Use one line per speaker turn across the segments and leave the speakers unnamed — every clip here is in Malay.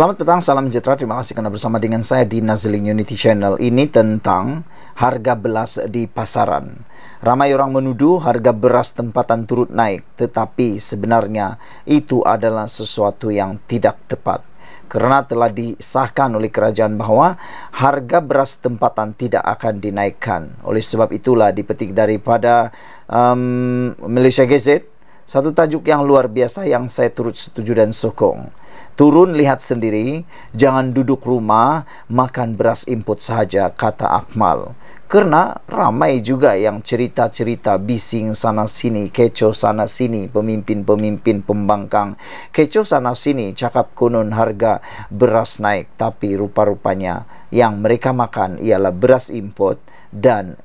Selamat petang, salam sejahtera. Terima kasih kerana bersama dengan saya di Nazling Unity Channel ini tentang harga belas di pasaran. Ramai orang menuduh harga beras tempatan turut naik, tetapi sebenarnya itu adalah sesuatu yang tidak tepat. Kerana telah disahkan oleh kerajaan bahawa harga beras tempatan tidak akan dinaikkan. Oleh sebab itulah dipetik daripada um, Malaysia Gazette, satu tajuk yang luar biasa yang saya turut setuju dan sokong. Turun lihat sendiri, jangan duduk rumah makan beras input saja, kata Akmal. Karena ramai juga yang cerita-cerita bising sana-sini, kecoh sana-sini, pemimpin-pemimpin pembangkang. Kecoh sana-sini, cakap kunun harga beras naik. Tapi rupa-rupanya yang mereka makan ialah beras import dan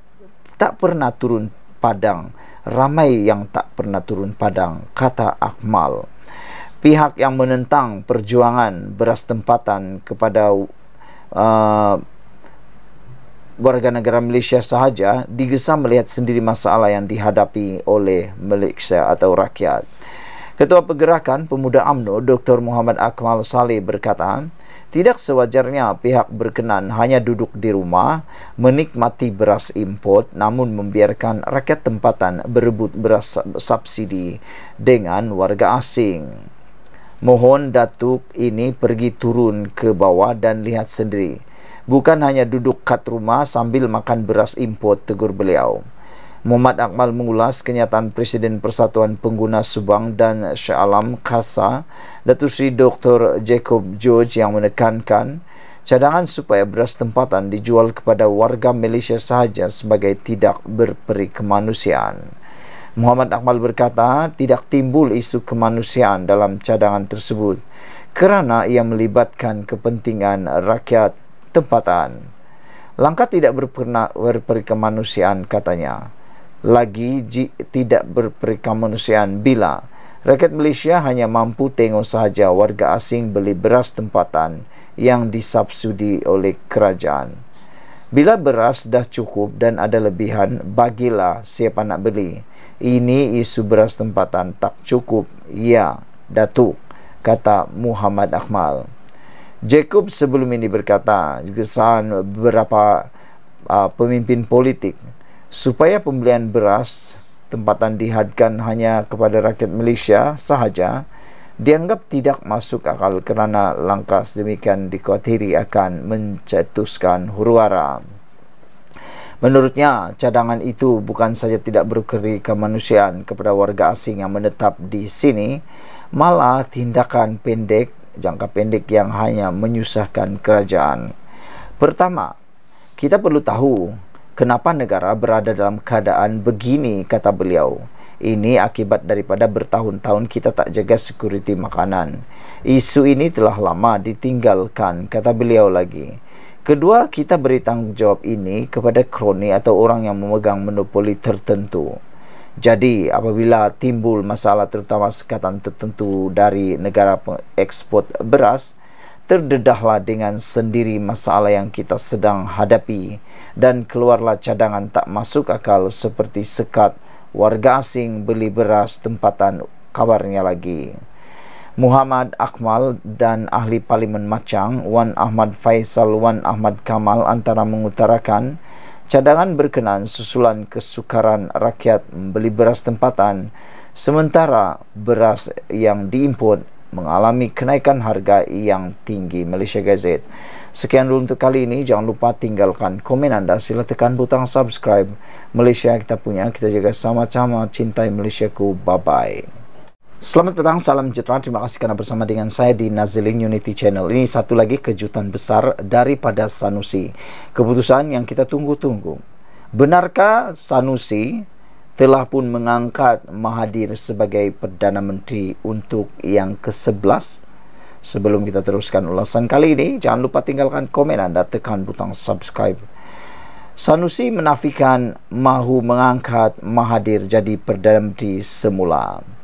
tak pernah turun padang. Ramai yang tak pernah turun padang, kata Akmal pihak yang menentang perjuangan beras tempatan kepada uh, warga negara Malaysia sahaja digesa melihat sendiri masalah yang dihadapi oleh Malaysia atau rakyat. Ketua Pergerakan Pemuda AMNO Dr. Muhammad Akmal Saleh berkata, tidak sewajarnya pihak berkenan hanya duduk di rumah menikmati beras import namun membiarkan rakyat tempatan berebut beras subsidi dengan warga asing mohon datuk ini pergi turun ke bawah dan lihat sendiri bukan hanya duduk kat rumah sambil makan beras import tegur beliau Muhammad Akmal mengulas kenyataan Presiden Persatuan Pengguna Subang dan Shah Alam Kasa Datuk Sri Dr. Jacob George yang menekankan cadangan supaya beras tempatan dijual kepada warga Malaysia sahaja sebagai tidak berperi kemanusiaan. Muhammad Akmal berkata tidak timbul isu kemanusiaan dalam cadangan tersebut kerana ia melibatkan kepentingan rakyat tempatan. Langkah tidak berperikemanusiaan katanya. Lagi tidak berperikemanusiaan bila rakyat Malaysia hanya mampu tengok sahaja warga asing beli beras tempatan yang disubsidi oleh kerajaan. Bila beras dah cukup dan ada lebihan, bagilah siapa nak beli ini isu beras tempatan tak cukup ya Datuk kata Muhammad Akmal Jacob sebelum ini berkata juga kesan beberapa uh, pemimpin politik supaya pembelian beras tempatan dihadkan hanya kepada rakyat Malaysia sahaja dianggap tidak masuk akal kerana langkah sedemikian dikhawatiri akan mencetuskan huru-hara. Menurutnya, cadangan itu bukan saja tidak berkeri kemanusiaan kepada warga asing yang menetap di sini, malah tindakan pendek, jangka pendek yang hanya menyusahkan kerajaan. Pertama, kita perlu tahu kenapa negara berada dalam keadaan begini, kata beliau. Ini akibat daripada bertahun-tahun kita tak jaga sekuriti makanan. Isu ini telah lama ditinggalkan, kata beliau lagi. Kedua, kita beri tanggungjawab ini kepada kroni atau orang yang memegang monopoli tertentu. Jadi, apabila timbul masalah terutama sekatan tertentu dari negara ekspor beras, terdedahlah dengan sendiri masalah yang kita sedang hadapi dan keluarlah cadangan tak masuk akal seperti sekat warga asing beli beras tempatan kabarnya lagi. Muhammad Akmal dan Ahli Parlimen Macang Wan Ahmad Faisal Wan Ahmad Kamal antara mengutarakan cadangan berkenaan susulan kesukaran rakyat membeli beras tempatan sementara beras yang diimport mengalami kenaikan harga yang tinggi Malaysia Gazette. Sekian dulu untuk kali ini. Jangan lupa tinggalkan komen anda. Sila tekan butang subscribe. Malaysia kita punya. Kita jaga sama-sama. Cintai Malaysia ku. Bye-bye. Selamat petang, salam sejahtera. Terima kasih kerana bersama dengan saya di Nazilin Unity Channel. Ini satu lagi kejutan besar daripada Sanusi. Keputusan yang kita tunggu-tunggu. Benarkah Sanusi telah pun mengangkat Mahathir sebagai Perdana Menteri untuk yang ke-11? Sebelum kita teruskan ulasan kali ini, jangan lupa tinggalkan komen anda, tekan butang subscribe. Sanusi menafikan mahu mengangkat Mahathir jadi Perdana Menteri Semula.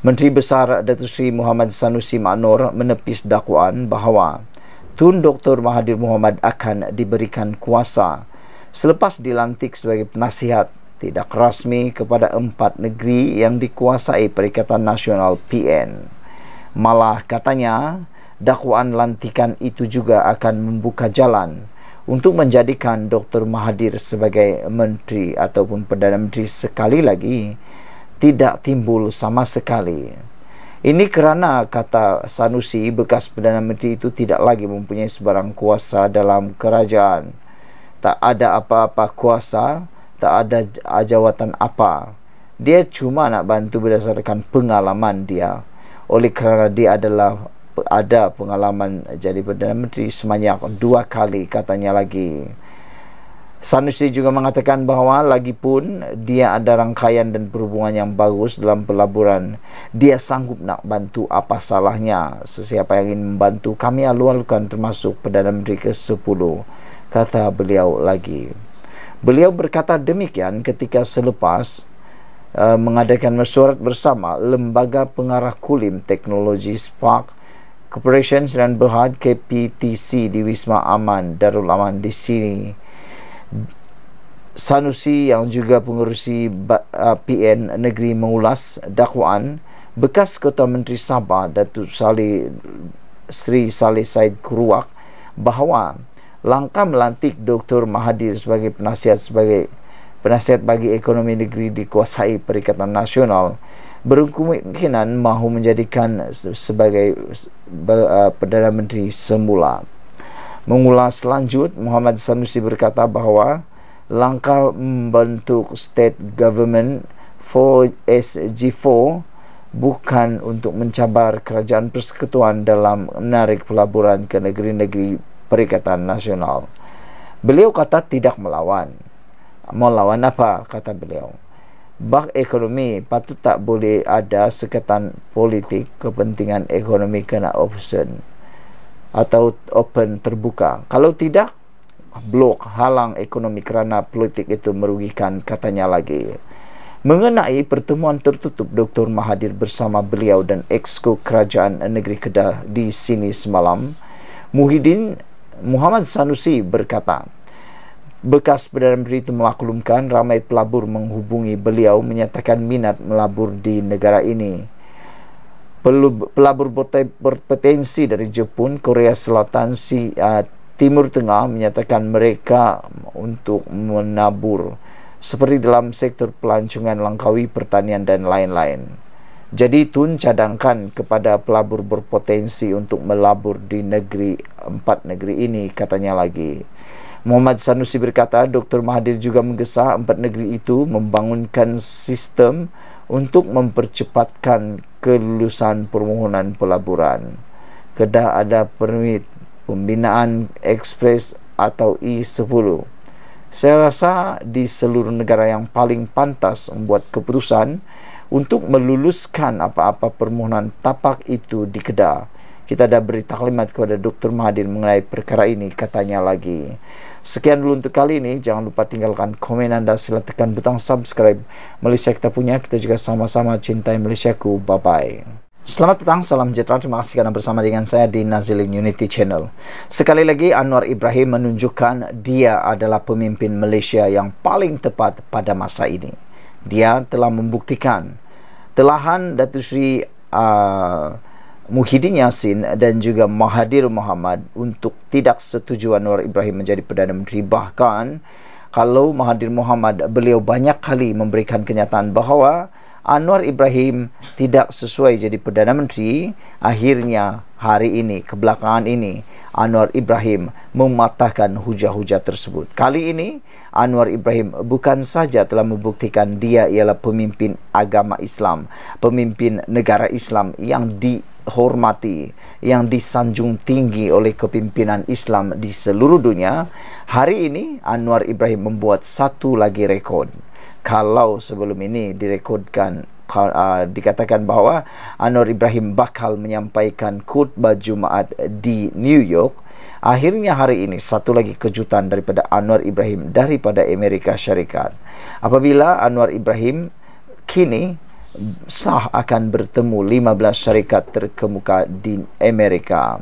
Menteri Besar Datuk Seri Muhammad Sanusi Ma'nur menepis dakwaan bahawa Tun Dr. Mahathir Muhammad akan diberikan kuasa selepas dilantik sebagai penasihat tidak rasmi kepada empat negeri yang dikuasai Perikatan Nasional PN. Malah katanya, dakwaan lantikan itu juga akan membuka jalan untuk menjadikan Dr. Mahathir sebagai menteri ataupun Perdana Menteri sekali lagi tidak timbul sama sekali. Ini kerana kata Sanusi bekas Perdana Menteri itu tidak lagi mempunyai sebarang kuasa dalam kerajaan. Tak ada apa-apa kuasa, tak ada jawatan apa. Dia cuma nak bantu berdasarkan pengalaman dia. Oleh kerana dia adalah ada pengalaman jadi Perdana Menteri semanyak dua kali katanya lagi. Sanusi juga mengatakan bahawa lagipun dia ada rangkaian dan perhubungan yang bagus dalam pelaburan. Dia sanggup nak bantu apa salahnya. Sesiapa yang ingin membantu kami alu-alukan termasuk Perdana Menteri ke-10. Kata beliau lagi. Beliau berkata demikian ketika selepas uh, mengadakan mesyuarat bersama Lembaga Pengarah Kulim Teknologi Spark Corporation dan Berhad KPTC di Wisma Aman Darul Aman di sini. Sanusi yang juga pengurusi uh, PN negeri mengulas dakwaan bekas Ketua Menteri Sabah Datuk Salih Sri Salih Said Kuruak bahawa langkah melantik Dr. Mahathir sebagai penasihat sebagai penasihat bagi ekonomi negeri dikuasai Perikatan Nasional berkemungkinan mahu menjadikan sebagai uh, Perdana Menteri semula mengulas lanjut Muhammad Sanusi berkata bahawa langkah membentuk state government 4SG4 bukan untuk mencabar kerajaan persekutuan dalam menarik pelaburan ke negeri-negeri perikatan nasional. Beliau kata tidak melawan. Melawan apa? Kata beliau. Bak ekonomi patut tak boleh ada sekatan politik kepentingan ekonomi kena option atau open terbuka. Kalau tidak, blok halang ekonomi kerana politik itu merugikan katanya lagi. Mengenai pertemuan tertutup Dr. Mahathir bersama beliau dan Exco Kerajaan Negeri Kedah di sini semalam, Muhyiddin Muhammad Sanusi berkata, Bekas Perdana Menteri itu melaklumkan ramai pelabur menghubungi beliau menyatakan minat melabur di negara ini pelabur berpotensi dari Jepun, Korea Selatan, si, uh, Timur Tengah menyatakan mereka untuk menabur seperti dalam sektor pelancongan langkawi pertanian dan lain-lain. Jadi Tun cadangkan kepada pelabur berpotensi untuk melabur di negeri empat negeri ini katanya lagi. Muhammad Sanusi berkata Dr. Mahathir juga menggesa empat negeri itu membangunkan sistem untuk mempercepatkan kelulusan permohonan pelaburan. Kedah ada permit pembinaan ekspres atau E10. Saya rasa di seluruh negara yang paling pantas membuat keputusan untuk meluluskan apa-apa permohonan tapak itu di Kedah kita dah beri taklimat kepada Dr. Mahathir mengenai perkara ini katanya lagi sekian dulu untuk kali ini jangan lupa tinggalkan komen anda sila tekan butang subscribe Malaysia kita punya kita juga sama-sama cintai Malaysia ku bye bye Selamat petang, salam sejahtera, terima kasih kerana bersama dengan saya di Nazilin Unity Channel Sekali lagi Anwar Ibrahim menunjukkan dia adalah pemimpin Malaysia yang paling tepat pada masa ini Dia telah membuktikan telahan Datuk Sri uh, Muhyiddin Yassin dan juga Mahathir Muhammad untuk tidak setuju Anwar Ibrahim menjadi Perdana Menteri bahkan kalau Mahathir Muhammad beliau banyak kali memberikan kenyataan bahawa Anwar ah, Ibrahim tidak sesuai jadi Perdana Menteri akhirnya hari ini kebelakangan ini Anwar ah, Ibrahim mematahkan hujah-hujah tersebut kali ini Anwar ah, Ibrahim bukan saja telah membuktikan dia ialah pemimpin agama Islam pemimpin negara Islam yang di Hormati yang disanjung tinggi oleh kepimpinan Islam di seluruh dunia hari ini Anwar Ibrahim membuat satu lagi rekod kalau sebelum ini direkodkan uh, dikatakan bahawa Anwar Ibrahim bakal menyampaikan khutbah Jumaat di New York Akhirnya hari ini satu lagi kejutan daripada Anwar Ibrahim daripada Amerika Syarikat. Apabila Anwar Ibrahim kini sah akan bertemu 15 syarikat terkemuka di Amerika.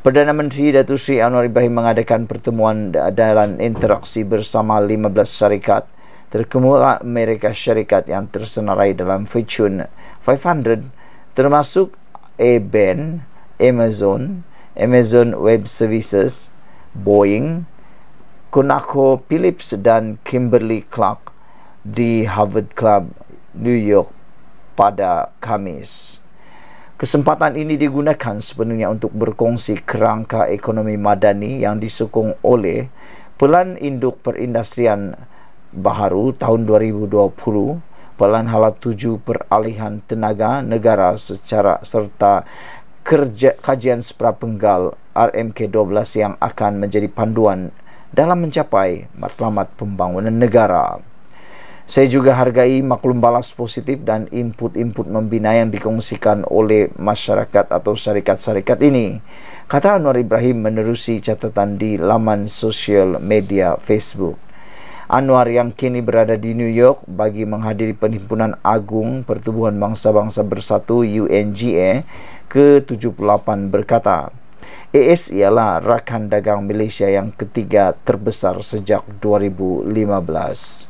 Perdana Menteri Datuk Sri Anwar Ibrahim mengadakan pertemuan dalam interaksi bersama 15 syarikat terkemuka Amerika Syarikat yang tersenarai dalam Fortune 500 termasuk Aben, Amazon, Amazon Web Services, Boeing, Conoco Philips dan Kimberly Clark di Harvard Club New York pada Khamis. Kesempatan ini digunakan sepenuhnya untuk berkongsi kerangka ekonomi madani yang disokong oleh Pelan Induk Perindustrian Baharu tahun 2020, Pelan Halat 7 Peralihan Tenaga Negara secara serta kerja, kajian penggal RMK12 yang akan menjadi panduan dalam mencapai matlamat pembangunan negara. Saya juga hargai maklum balas positif dan input-input membina yang dikongsikan oleh masyarakat atau syarikat-syarikat ini. Kata Anwar Ibrahim menerusi catatan di laman sosial media Facebook. Anwar yang kini berada di New York bagi menghadiri penhimpunan agung Pertubuhan Bangsa-Bangsa Bersatu UNGA ke-78 berkata, AS ialah rakan dagang Malaysia yang ketiga terbesar sejak 2015.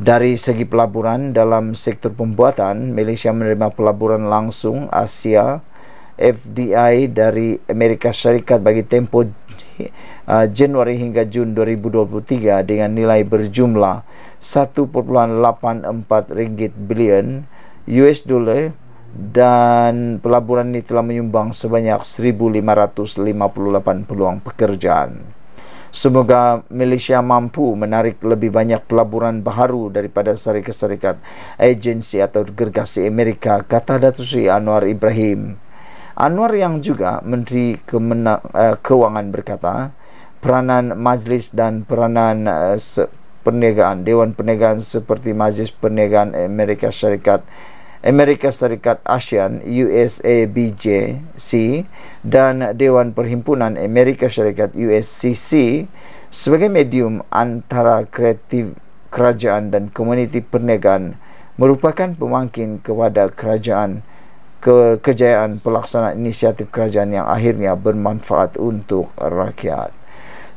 Dari segi pelaburan dalam sektor pembuatan, Malaysia menerima pelaburan langsung Asia FDI dari Amerika Syarikat bagi tempoh eh, Januari hingga Jun 2023 dengan nilai berjumlah 1.84 ringgit bilion US dollar dan pelaburan ini telah menyumbang sebanyak 1558 peluang pekerjaan. Semoga Malaysia mampu menarik lebih banyak pelaburan baharu daripada syarikat-syarikat agensi atau gergasi Amerika, kata Datuk Sri Anwar Ibrahim. Anwar yang juga Menteri Kemena- eh, Keuangan berkata, peranan majlis dan peranan uh, perniagaan, Dewan Perniagaan seperti Majlis Perniagaan Amerika Syarikat Amerika Syarikat ASEAN USABJC dan Dewan Perhimpunan Amerika Syarikat USCC sebagai medium antara kreatif kerajaan dan komuniti perniagaan merupakan pemangkin kepada kerajaan ke kejayaan pelaksanaan inisiatif kerajaan yang akhirnya bermanfaat untuk rakyat.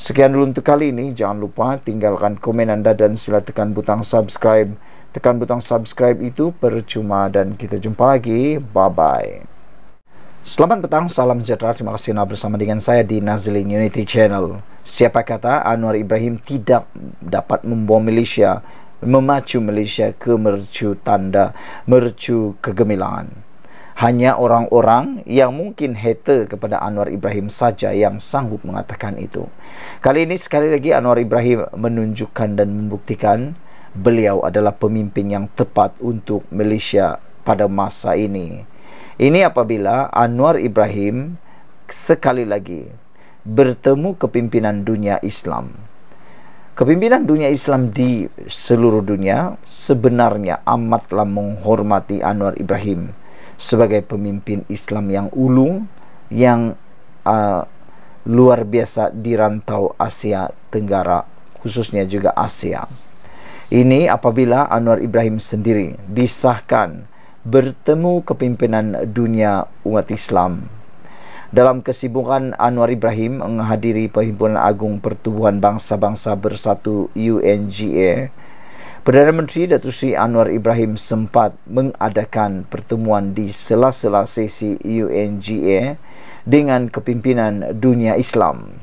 Sekian dulu untuk kali ini. Jangan lupa tinggalkan komen anda dan sila tekan butang subscribe tekan butang subscribe itu percuma dan kita jumpa lagi bye bye Selamat petang, salam sejahtera, terima kasih telah bersama dengan saya di Nazlin Unity Channel Siapa kata Anwar Ibrahim tidak dapat membawa Malaysia Memacu Malaysia ke mercu tanda, mercu kegemilangan Hanya orang-orang yang mungkin hater kepada Anwar Ibrahim saja yang sanggup mengatakan itu Kali ini sekali lagi Anwar Ibrahim menunjukkan dan membuktikan beliau adalah pemimpin yang tepat untuk Malaysia pada masa ini. Ini apabila Anwar Ibrahim sekali lagi bertemu kepimpinan dunia Islam. Kepimpinan dunia Islam di seluruh dunia sebenarnya amatlah menghormati Anwar Ibrahim sebagai pemimpin Islam yang ulung yang uh, luar biasa di rantau Asia Tenggara khususnya juga Asia ini apabila Anwar Ibrahim sendiri disahkan bertemu kepimpinan dunia umat Islam. Dalam kesibukan Anwar Ibrahim menghadiri Perhimpunan Agung Pertubuhan Bangsa-Bangsa Bersatu UNGA, Perdana Menteri Datuk Seri Anwar Ibrahim sempat mengadakan pertemuan di sela-sela sesi UNGA dengan kepimpinan dunia Islam.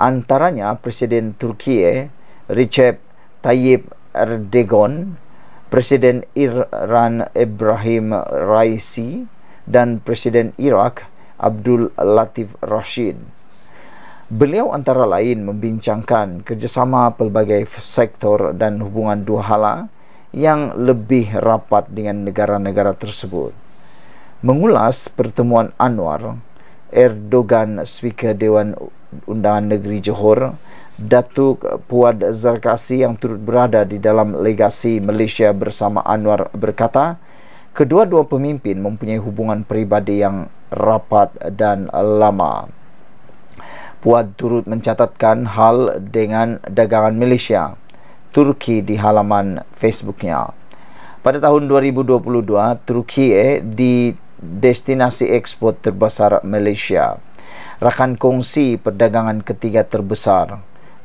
Antaranya Presiden Turki Recep Tayyip Erdogan, Presiden Iran Ibrahim Raisi dan Presiden Irak Abdul Latif Rashid. Beliau antara lain membincangkan kerjasama pelbagai sektor dan hubungan dua hala yang lebih rapat dengan negara-negara tersebut. Mengulas pertemuan Anwar, Erdogan Speaker Dewan Undangan Negeri Johor Datuk Puad Zarkasi yang turut berada di dalam legasi Malaysia bersama Anwar berkata, kedua-dua pemimpin mempunyai hubungan peribadi yang rapat dan lama. Puad turut mencatatkan hal dengan dagangan Malaysia, Turki di halaman Facebooknya. Pada tahun 2022, Turki eh, di destinasi ekspor terbesar Malaysia. Rakan kongsi perdagangan ketiga terbesar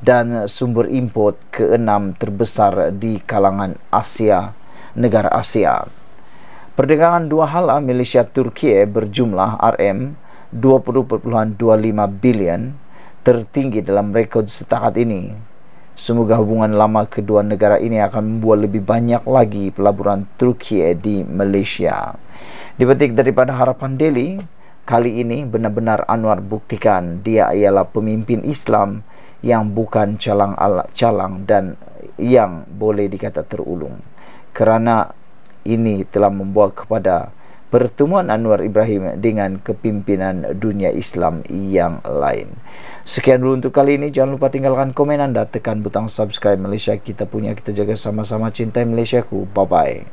dan sumber import keenam terbesar di kalangan Asia, negara Asia. Perdagangan dua hala ah, Malaysia Turki eh, berjumlah RM 20.25 bilion tertinggi dalam rekod setakat ini. Semoga hubungan lama kedua negara ini akan membuat lebih banyak lagi pelaburan Turki eh, di Malaysia. Dipetik daripada harapan Delhi, kali ini benar-benar Anwar buktikan dia ialah pemimpin Islam yang bukan calang calang dan yang boleh dikata terulung kerana ini telah membawa kepada pertemuan Anwar Ibrahim dengan kepimpinan dunia Islam yang lain. Sekian dulu untuk kali ini. Jangan lupa tinggalkan komen anda. Tekan butang subscribe Malaysia kita punya. Kita jaga sama-sama cintai Malaysia ku. Bye-bye.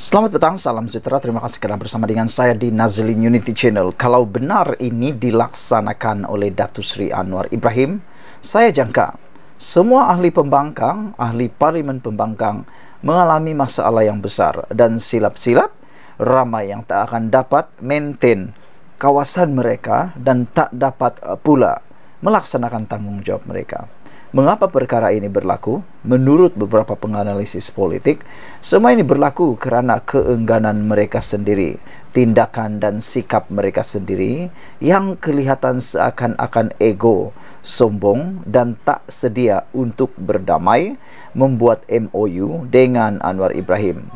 Selamat datang, salam sejahtera. Terima kasih kerana bersama dengan saya di Nazlin Unity Channel. Kalau benar ini dilaksanakan oleh Datu Sri Anwar Ibrahim, saya jangka semua ahli pembangkang, ahli parlimen pembangkang mengalami masalah yang besar dan silap-silap ramai yang tak akan dapat maintain kawasan mereka dan tak dapat eh, pula melaksanakan tanggungjawab mereka. Mengapa perkara ini berlaku? Menurut beberapa penganalisis politik, semua ini berlaku kerana keengganan mereka sendiri, tindakan dan sikap mereka sendiri yang kelihatan seakan-akan ego sombong dan tak sedia untuk berdamai membuat MOU dengan Anwar Ibrahim.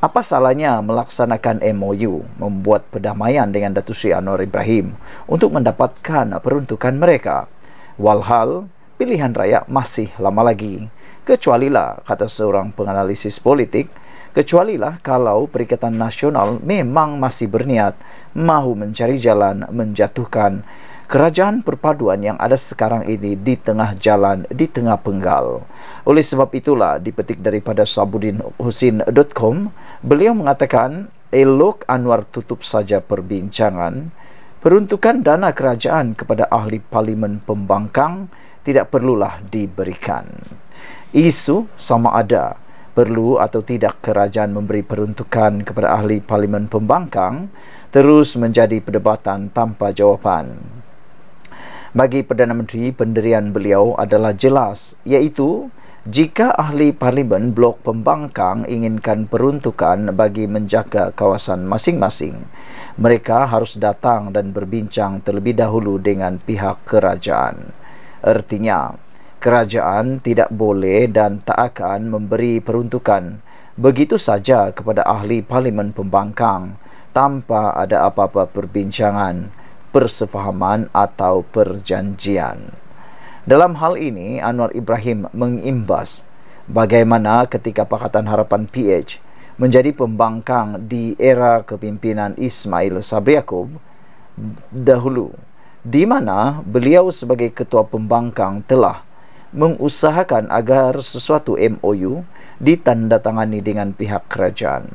Apa salahnya melaksanakan MOU membuat perdamaian dengan Datuk Seri Anwar Ibrahim untuk mendapatkan peruntukan mereka? Walhal, pilihan raya masih lama lagi. Kecuali lah kata seorang penganalisis politik, kecuali lah kalau Perikatan Nasional memang masih berniat mahu mencari jalan menjatuhkan kerajaan perpaduan yang ada sekarang ini di tengah jalan, di tengah penggal. Oleh sebab itulah dipetik daripada sabudinhusin.com, beliau mengatakan, Elok Anwar tutup saja perbincangan, peruntukan dana kerajaan kepada ahli parlimen pembangkang tidak perlulah diberikan. Isu sama ada perlu atau tidak kerajaan memberi peruntukan kepada ahli parlimen pembangkang terus menjadi perdebatan tanpa jawapan bagi Perdana Menteri pendirian beliau adalah jelas iaitu jika ahli parlimen blok pembangkang inginkan peruntukan bagi menjaga kawasan masing-masing mereka harus datang dan berbincang terlebih dahulu dengan pihak kerajaan Artinya, kerajaan tidak boleh dan tak akan memberi peruntukan begitu saja kepada ahli parlimen pembangkang tanpa ada apa-apa perbincangan persefahaman atau perjanjian. Dalam hal ini, Anwar Ibrahim mengimbas bagaimana ketika Pakatan Harapan PH menjadi pembangkang di era kepimpinan Ismail Sabri Yaakob dahulu, di mana beliau sebagai ketua pembangkang telah mengusahakan agar sesuatu MOU ditandatangani dengan pihak kerajaan.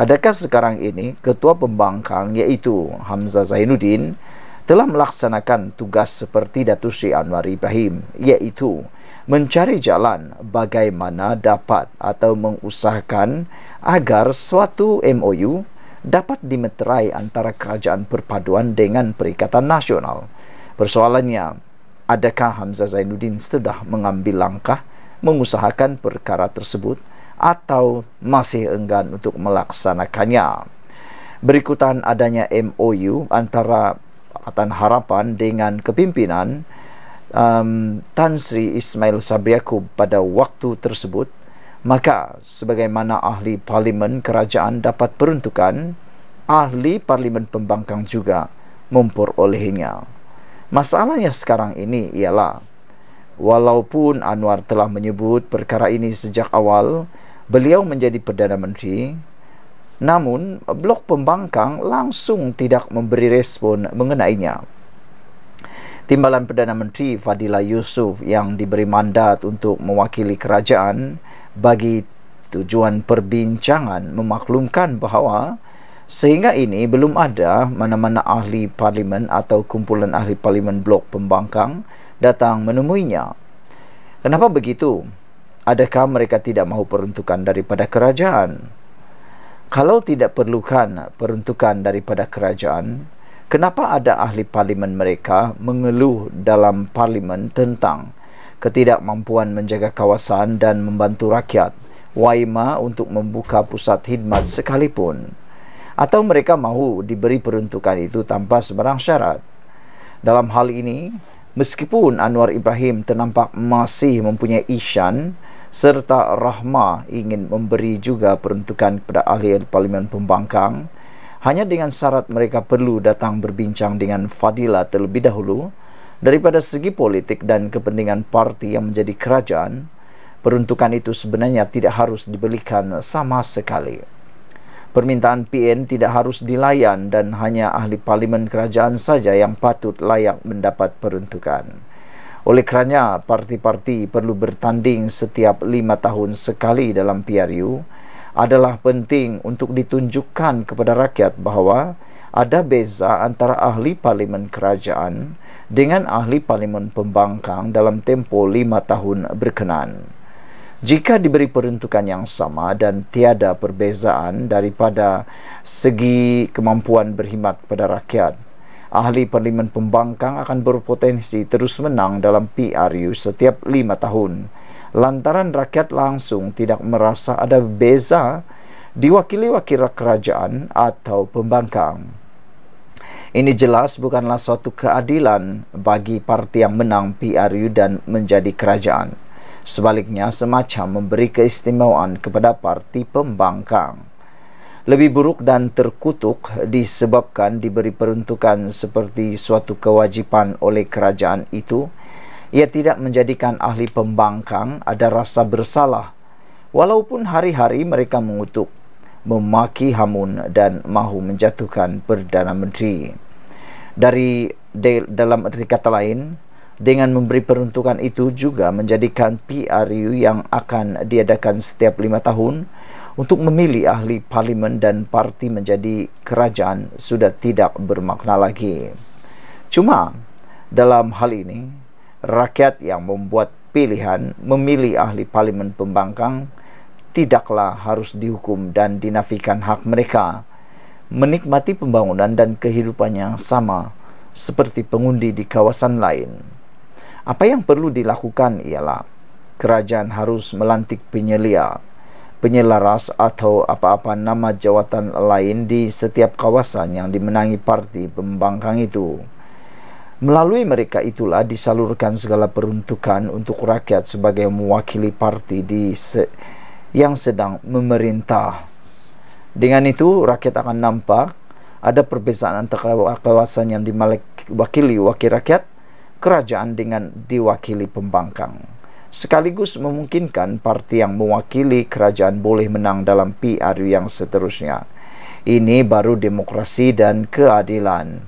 Adakah sekarang ini ketua pembangkang yaitu Hamzah Zainuddin telah melaksanakan tugas seperti Datuk Sri Anwar Ibrahim yaitu mencari jalan bagaimana dapat atau mengusahakan agar suatu MOU dapat dimeterai antara kerajaan perpaduan dengan Perikatan Nasional. Persoalannya, adakah Hamzah Zainuddin sudah mengambil langkah mengusahakan perkara tersebut? atau masih enggan untuk melaksanakannya. Berikutan adanya MOU antara Pakatan Harapan dengan kepimpinan um, Tan Sri Ismail Sabri Sabriakub pada waktu tersebut, maka sebagaimana ahli parlimen kerajaan dapat peruntukan, ahli parlimen pembangkang juga memperolehnya. Masalahnya sekarang ini ialah, walaupun Anwar telah menyebut perkara ini sejak awal, beliau menjadi Perdana Menteri namun blok pembangkang langsung tidak memberi respon mengenainya Timbalan Perdana Menteri Fadila Yusuf yang diberi mandat untuk mewakili kerajaan bagi tujuan perbincangan memaklumkan bahawa sehingga ini belum ada mana-mana ahli parlimen atau kumpulan ahli parlimen blok pembangkang datang menemuinya. Kenapa begitu? Adakah mereka tidak mahu peruntukan daripada kerajaan? Kalau tidak perlukan peruntukan daripada kerajaan, kenapa ada ahli parlimen mereka mengeluh dalam parlimen tentang ketidakmampuan menjaga kawasan dan membantu rakyat Waima untuk membuka pusat khidmat sekalipun? Atau mereka mahu diberi peruntukan itu tanpa sebarang syarat? Dalam hal ini, meskipun Anwar Ibrahim ternampak masih mempunyai isyan, serta rahma ingin memberi juga peruntukan kepada ahli Parlimen Pembangkang hanya dengan syarat mereka perlu datang berbincang dengan Fadila terlebih dahulu daripada segi politik dan kepentingan parti yang menjadi kerajaan peruntukan itu sebenarnya tidak harus diberikan sama sekali permintaan PN tidak harus dilayan dan hanya ahli parlimen kerajaan saja yang patut layak mendapat peruntukan oleh kerana parti-parti perlu bertanding setiap lima tahun sekali dalam PRU adalah penting untuk ditunjukkan kepada rakyat bahawa ada beza antara ahli parlimen kerajaan dengan ahli parlimen pembangkang dalam tempoh lima tahun berkenaan. Jika diberi peruntukan yang sama dan tiada perbezaan daripada segi kemampuan berkhidmat kepada rakyat, ahli parlimen pembangkang akan berpotensi terus menang dalam PRU setiap lima tahun. Lantaran rakyat langsung tidak merasa ada beza diwakili wakil kerajaan atau pembangkang. Ini jelas bukanlah suatu keadilan bagi parti yang menang PRU dan menjadi kerajaan. Sebaliknya semacam memberi keistimewaan kepada parti pembangkang lebih buruk dan terkutuk disebabkan diberi peruntukan seperti suatu kewajipan oleh kerajaan itu, ia tidak menjadikan ahli pembangkang ada rasa bersalah. Walaupun hari-hari mereka mengutuk, memaki hamun dan mahu menjatuhkan Perdana Menteri. Dari de, dalam arti kata lain, dengan memberi peruntukan itu juga menjadikan PRU yang akan diadakan setiap lima tahun untuk memilih ahli parlimen dan parti menjadi kerajaan sudah tidak bermakna lagi. Cuma dalam hal ini rakyat yang membuat pilihan memilih ahli parlimen pembangkang tidaklah harus dihukum dan dinafikan hak mereka menikmati pembangunan dan kehidupan yang sama seperti pengundi di kawasan lain. Apa yang perlu dilakukan ialah kerajaan harus melantik penyelia penyelaras atau apa-apa nama jawatan lain di setiap kawasan yang dimenangi parti pembangkang itu. Melalui mereka itulah disalurkan segala peruntukan untuk rakyat sebagai mewakili parti di se yang sedang memerintah. Dengan itu, rakyat akan nampak ada perbezaan antara kawasan yang diwakili wakil rakyat, kerajaan dengan diwakili pembangkang sekaligus memungkinkan parti yang mewakili kerajaan boleh menang dalam PRU yang seterusnya. Ini baru demokrasi dan keadilan.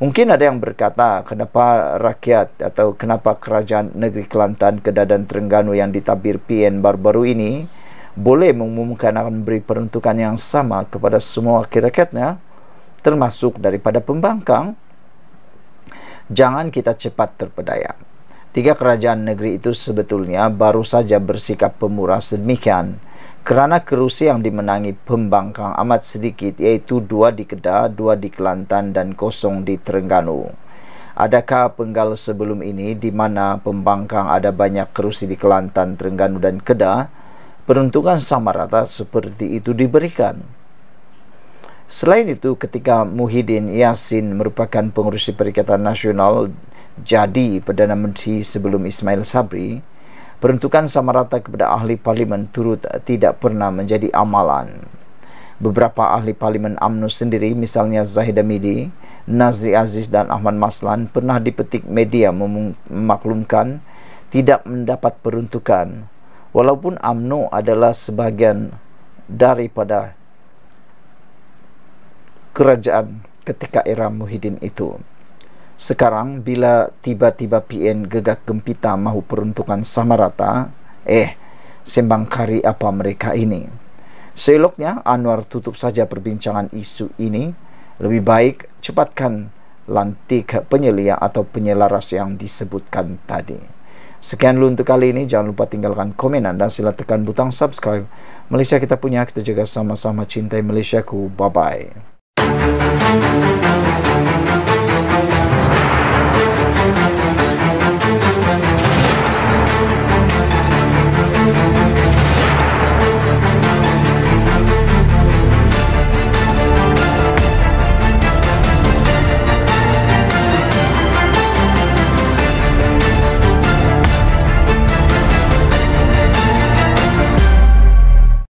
Mungkin ada yang berkata kenapa rakyat atau kenapa kerajaan negeri Kelantan, Kedah dan Terengganu yang ditabir PN baru-baru ini boleh mengumumkan akan beri peruntukan yang sama kepada semua rakyatnya termasuk daripada pembangkang. Jangan kita cepat terpedaya tiga kerajaan negeri itu sebetulnya baru saja bersikap pemurah sedemikian kerana kerusi yang dimenangi pembangkang amat sedikit iaitu dua di Kedah, dua di Kelantan dan kosong di Terengganu. Adakah penggal sebelum ini di mana pembangkang ada banyak kerusi di Kelantan, Terengganu dan Kedah, peruntungan sama rata seperti itu diberikan? Selain itu, ketika Muhyiddin Yassin merupakan pengurusi Perikatan Nasional jadi Perdana Menteri sebelum Ismail Sabri, peruntukan sama rata kepada ahli parlimen turut tidak pernah menjadi amalan. Beberapa ahli parlimen UMNO sendiri, misalnya Zahid Amidi, Nazri Aziz dan Ahmad Maslan pernah dipetik media memaklumkan tidak mendapat peruntukan walaupun UMNO adalah sebahagian daripada kerajaan ketika era Muhyiddin itu sekarang bila tiba-tiba PN gegak gempita mahu peruntukan sama rata eh sembang kari apa mereka ini seeloknya Anwar tutup saja perbincangan isu ini lebih baik cepatkan lantik penyelia atau penyelaras yang disebutkan tadi sekian dulu untuk kali ini jangan lupa tinggalkan komen anda sila tekan butang subscribe Malaysia kita punya kita jaga sama-sama cintai Malaysia ku. bye bye